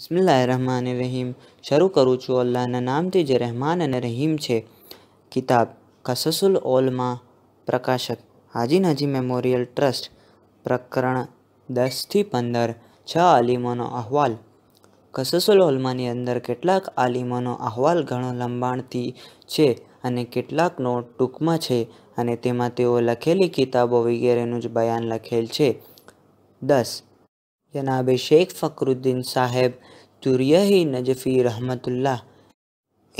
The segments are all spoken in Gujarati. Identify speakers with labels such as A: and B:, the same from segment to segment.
A: બિસ્મિલ્લાહ રહમાન રહીમ શરૂ કરું છું અલ્લાહના નામથી જે રહેમાન અને રહીમ છે કિતાબ કસસુલ ઓલમાં પ્રકાશક હાજી નજી મેમોરિયલ ટ્રસ્ટ પ્રકરણ દસથી પંદર છ આલિમોનો અહેવાલ કસસુલ ઓલમાની અંદર કેટલાક આલિમોનો અહેવાલ ઘણો લંબાણથી છે અને કેટલાકનો ટૂંકમાં છે અને તેમાં તેઓ લખેલી કિતાબો વગેરેનું જ બયાન લખેલ છે દસ જનાબ શેખ ફકરુદ્દીન સાહેબ તુર્યહી નજફી રહમતુલ્લાહ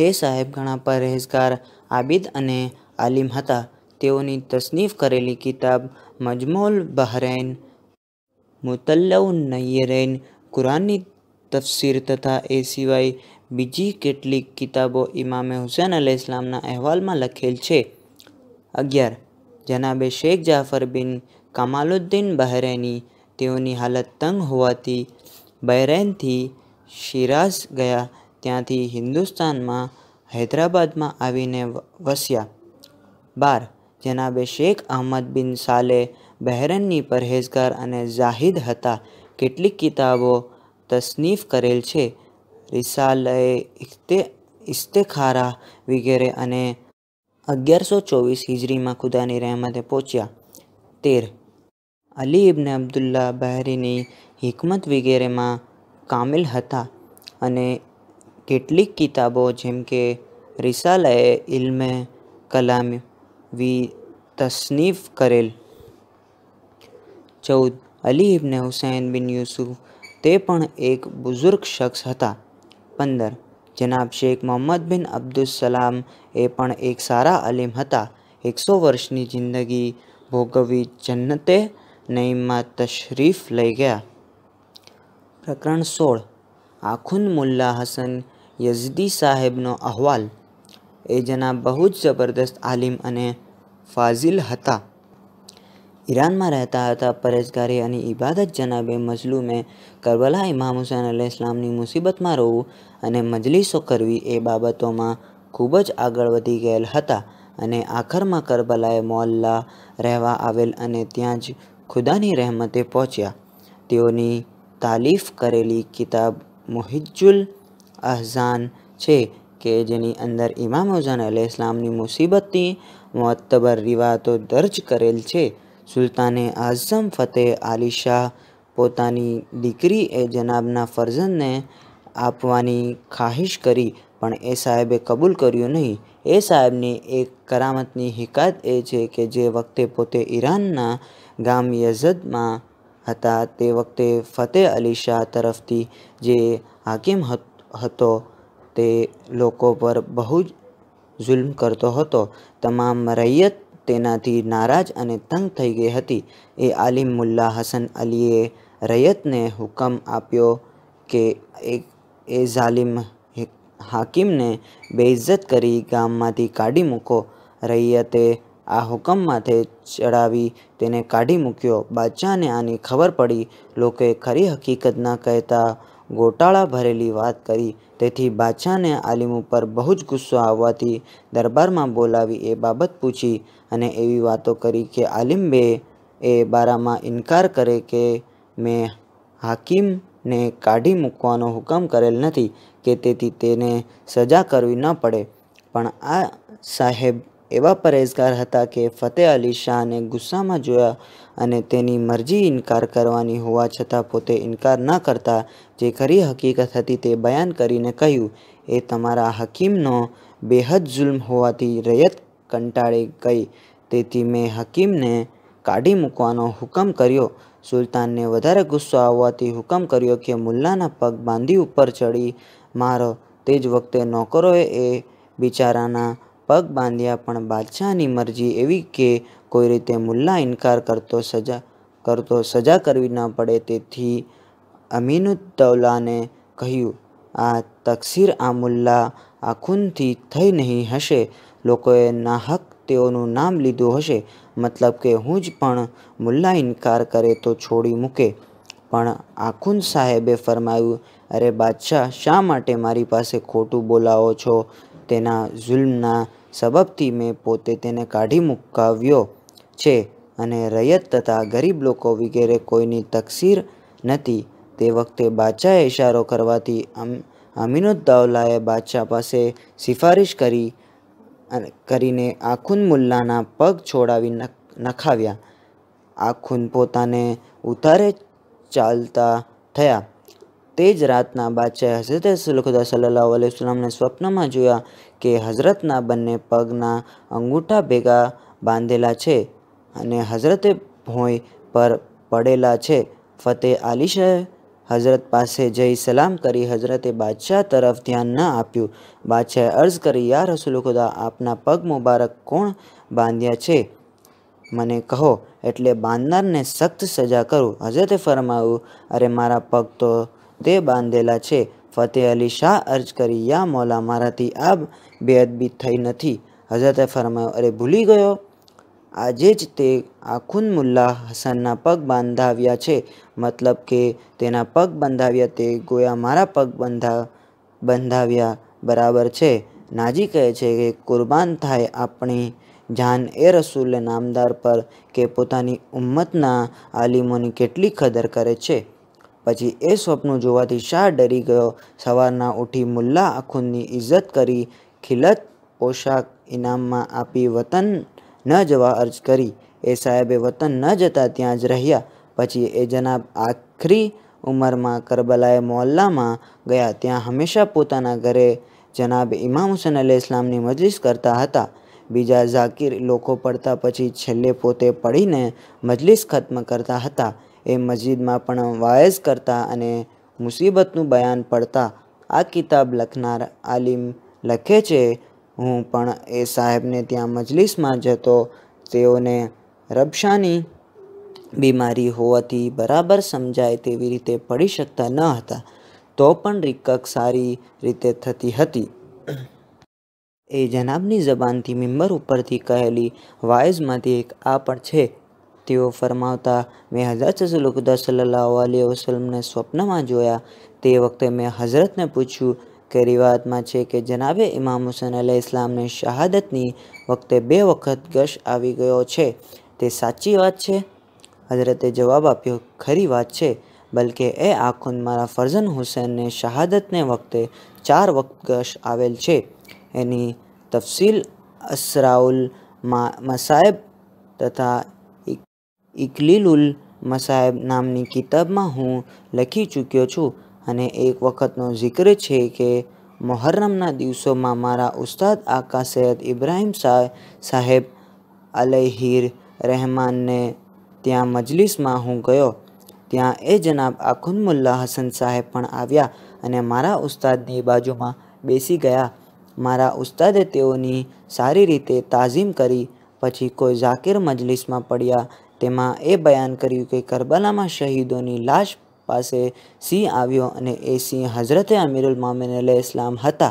A: એ સાહેબ ઘણા પરહેઝગાર આબિદ અને આલિમ હતા તેઓની તસનીફ કરેલી કિતાબ મજમોલ બહરેન મુતલ્લઉ નૈયરેન કુરાનની તફસીર તથા એ સિવાય બીજી કેટલીક કિતાબો ઇમામે હુસેન અલ ઇસ્લામના અહેવાલમાં લખેલ છે અગિયાર જનાબે શેખ જાફર બિન કમાલુદ્દીન બહરેની તેઓની હાલત તંગ હોવાથી બહેરેનથી શિરાઝ ગયા ત્યાંથી હિન્દુસ્તાનમાં હૈદરાબાદમાં આવીને વસ્યા બાર જનાબે શેખ અહમદ બિન સાલે બહેરનની પરહેજગાર અને જાહિદ હતા કેટલીક કિતાબો તસનીફ કરેલ છે રિસાલએ ઇખ્તે ઇસ્તેખારા વગેરે અને અગિયારસો ચોવીસ હિજરીમાં ખુદાની રહેમતે પહોંચ્યા તેર અલી ઇબ્ન અબ્દુલ્લા બહેરીની હિકમત વગેરેમાં કામિલ હતા અને કેટલીક કિતાબો જેમ કે રિસાલાએ ઇલ્મે કલામ વી તસનીફ કરેલ ચૌદ અલી ઇબને હુસૈન બિન યુસુફ તે પણ એક બુઝુર્ગ શખ્સ હતા પંદર જનાબ શેખ મોહમ્મદ બિન સલામ એ પણ એક સારા અલીમ હતા એકસો વર્ષની જિંદગી ભોગવી જન્નતે નઈમમાં તશરીફ લઈ ગયા પ્રકરણ સોળ આખુન મુલ્લા હસન યઝદી સાહેબનો અહવાલ એ જના બહુ જ જબરદસ્ત આલિમ અને ફાઝિલ હતા ઈરાનમાં રહેતા હતા પરેશગારી અને ઇબાદત જનાબે મજલુમે કરબલા ઇમામ હુસૈન અલ ઇસ્લામની મુસીબતમાં રહેવું અને મજલિસો કરવી એ બાબતોમાં ખૂબ જ આગળ વધી ગયેલ હતા અને આખરમાં કરબલાએ મોલ્લા રહેવા આવેલ અને ત્યાં જ ખુદાની રહેમતે પહોંચ્યા તેઓની તાલીફ કરેલી કિતાબ મુહિજુલ અહઝાન છે કે જેની અંદર ઇમામ હુઝાન અલ ઇસ્લામની મુસીબતની મોતબર રિવાતો દર્જ કરેલ છે સુલતાને આઝમ ફતેહ આલી શાહ પોતાની દીકરી એ જનાબના ફરજનને આપવાની ખાહિશ કરી પણ એ સાહેબે કબૂલ કર્યું નહીં એ સાહેબની એક કરામતની હિકાત એ છે કે જે વખતે પોતે ઈરાનના ગામ યઝદમાં હતા તે વખતે ફતેહ અલી શાહ તરફથી જે હાકીમ હતો તે લોકો પર બહુ જ જુલ્મ કરતો હતો તમામ રૈયત તેનાથી નારાજ અને તંગ થઈ ગઈ હતી એ આલિમ મુલ્લા હસન અલીએ રૈયતને હુકમ આપ્યો કે એક એ ઝાલિમ હાકીમને બેઇજ્જત કરી ગામમાંથી કાઢી મૂકો રૈયતે આ હુકમ માથે ચડાવી તેને કાઢી મૂક્યો બાદશાહને આની ખબર પડી લોકોએ ખરી હકીકત ના કહેતા ગોટાળા ભરેલી વાત કરી તેથી બાદશાહને આલિમ ઉપર બહુ જ ગુસ્સો આવવાથી દરબારમાં બોલાવી એ બાબત પૂછી અને એવી વાતો કરી કે આલિમ બે એ બારામાં ઇનકાર કરે કે મેં હાકીમને કાઢી મૂકવાનો હુકમ કરેલ નથી કે તેથી તેને સજા કરવી ન પડે પણ આ સાહેબ એવા પરેજગાર હતા કે ફતેહ અલી શાહને ગુસ્સામાં જોયા અને તેની મરજી ઇનકાર કરવાની હોવા છતાં પોતે ઇનકાર ન કરતા જે ખરી હકીકત હતી તે બયાન કરીને કહ્યું એ તમારા હકીમનો બેહદ જુલ્મ હોવાથી રૈયત કંટાળી ગઈ તેથી મેં હકીમને કાઢી મૂકવાનો હુકમ કર્યો સુલતાનને વધારે ગુસ્સો આવવાથી હુકમ કર્યો કે મુલ્લાના પગ બાંધી ઉપર ચડી મારો તે જ વખતે નોકરોએ એ બિચારાના પગ બાંધ્યા પણ બાદશાહની મરજી એવી કે કોઈ રીતે મુલ્લા ઇનકાર કરતો સજા કરતો સજા કરવી ન પડે તેથી અમીનુદ્દૌલાને કહ્યું આ તકસીર આ મુલ્લા આખુનથી થઈ નહીં હશે લોકોએ નાહક તેઓનું નામ લીધું હશે મતલબ કે હું જ પણ મુલ્લા ઇનકાર કરે તો છોડી મૂકે પણ આખુન સાહેબે ફરમાયું અરે બાદશાહ શા માટે મારી પાસે ખોટું બોલાવો છો તેના જુલ્મના સબબથી મેં પોતે તેને કાઢી મુકાવ્યો છે અને રૈયત તથા ગરીબ લોકો વગેરે કોઈની તકસીર નથી તે વખતે બાદશાહે ઇશારો કરવાથી અમીનુદ્દૌલાએ બાદશાહ પાસે સિફારિશ કરી અને કરીને આખુન મુલ્લાના પગ છોડાવી નખાવ્યા આખુન પોતાને ઉતારે ચાલતા થયા તે જ રાતના બાદશાહ હઝરત સુલખુદા સલ્લાહ અલૈવસલામને સ્વપ્નમાં જોયા કે હઝરતના બંને પગના અંગૂઠા ભેગા બાંધેલા છે અને હઝરતે ભોંય પર પડેલા છે ફતેહ આલી હઝરત પાસે જઈ સલામ કરી હઝરતે બાદશાહ તરફ ધ્યાન ન આપ્યું બાદશાહે અર્જ કરી યા રસુલ ખુદા આપના પગ મુબારક કોણ બાંધ્યા છે મને કહો એટલે બાંધનારને સખ્ત સજા કરું હઝરતે ફરમાવ્યું અરે મારા પગ તો તે બાંધેલા છે ફતેહ અલી શાહ અર્જ કરી યા મોલા મારાથી આ બેઅદબી થઈ નથી હઝરતે ફરમાયો અરે ભૂલી ગયો આજે જ તે આખુન મુલ્લા હસનના પગ બાંધાવ્યા છે મતલબ કે તેના પગ બંધાવ્યા તે ગોયા મારા પગ બંધા બંધાવ્યા બરાબર છે નાજી કહે છે કે કુરબાન થાય આપણી જાન એ રસૂલે નામદાર પર કે પોતાની ઉમ્મતના આલિમોની કેટલી કદર કરે છે پچھن جی شاہ ڈری گیا سوار اٹھی ملاقیت کری کلت پوشاک جرج کری صاحب وتن ن جیا پچھناب آخری امر میں کربلا میں گیا تمیشہ پوتا گھر جناب امام حسین علی اسلام مجلس کرتا بجا ذاکر پڑتا پچھلے چلے پوتے پڑی مجلس ختم کرتا એ મસ્જિદમાં પણ વાયઝ કરતા અને મુસીબતનું બયાન પડતા આ કિતાબ લખનાર આલિમ લખે છે હું પણ એ સાહેબને ત્યાં મજલિસમાં જતો તેઓને રબશાની બીમારી હોવાથી બરાબર સમજાય તેવી રીતે પડી શકતા ન હતા તો પણ રિકક સારી રીતે થતી હતી એ જનાબની જબાનથી મેમ્બર ઉપરથી કહેલી વાયઝમાંથી એક આ પણ છે تو وہ فرمتا میں حضرت سلقا صلی اللہ علیہ وسلم نے سوپن میں جویا تی حضرت نے پوچھوں کیری بات میں ہے کہ جناب امام حسین علی اسلام نے شہادت وقت بی وقت گش آ گیا ہے سچی بات ہے حضرت جاب آری بات ہے بلکہ ای آخ مرا فرزن حسین نے شہادت نے وقت چار وقت گش آل ہے تفصیل اسراؤل مسائب ترا ઇકલીલુલ મસાહેબ નામની કિતાબમાં હું લખી ચૂક્યો છું અને એક વખતનો જિક્ર છે કે મોહર્રમના દિવસોમાં મારા ઉસ્તાદ આકા સૈયદ ઇબ્રાહિમ સાહેબ અલહીર રહેમાનને ત્યાં મજલિસમાં હું ગયો ત્યાં એ જનાબ આખુન મુલ્લા હસન સાહેબ પણ આવ્યા અને મારા ઉસ્તાદની બાજુમાં બેસી ગયા મારા ઉસ્તાદે તેઓની સારી રીતે તાઝીમ કરી પછી કોઈ ઝાકિર મજલિસમાં પડ્યા کربلا میں شہیدوں لاش پاس سیح حضرت امیر علیہ اسلام تھا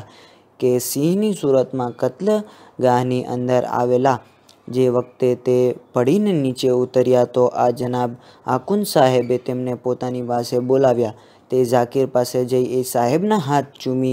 A: کہ سیحد میں کتل گاہر آتے پڑی اتریا تو آ جناب آکن صحبے بولا ذاکر پاس جئی ہاتھ چوم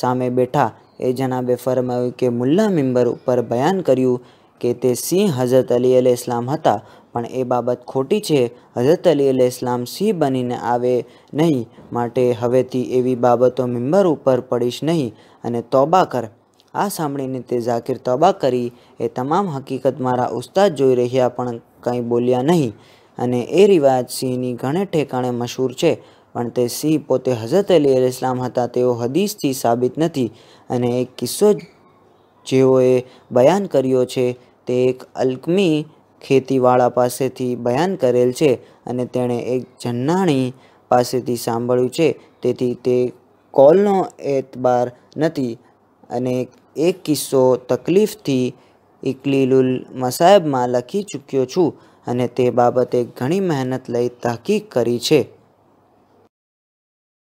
A: سامنے بیٹھا یہ جناب فرمائیں کہ ملا میمبر پر بیان کر سیح حضرت علی علی اسلام تھا પણ એ બાબત ખોટી છે હઝરત અલી અલ ઇસ્લામ સિંહ બનીને આવે નહીં માટે હવેથી એવી બાબતો મેમ્બર ઉપર પડીશ નહીં અને તોબા કર આ સાંભળીને તે ઝાકીર તોબા કરી એ તમામ હકીકત મારા ઉસ્તાદ જોઈ રહ્યા પણ કંઈ બોલ્યા નહીં અને એ રિવાજ સિંહની ઘણે ઠેકાણે મશહૂર છે પણ તે સિંહ પોતે હઝરત અલી અલ ઇસ્લામ હતા તેઓ હદીસથી સાબિત નથી અને એક કિસ્સો જેઓએ બયાન કર્યો છે તે એક અલ્કમી ખેતીવાળા પાસેથી બયાન કરેલ છે અને તેણે એક જન્નાણી પાસેથી સાંભળ્યું છે તેથી તે કોલનો એતબાર નથી અને એક કિસ્સો તકલીફથી ઇકલીલુલ મસાહેબમાં લખી ચૂક્યો છું અને તે બાબતે ઘણી મહેનત લઈ તહકીક કરી છે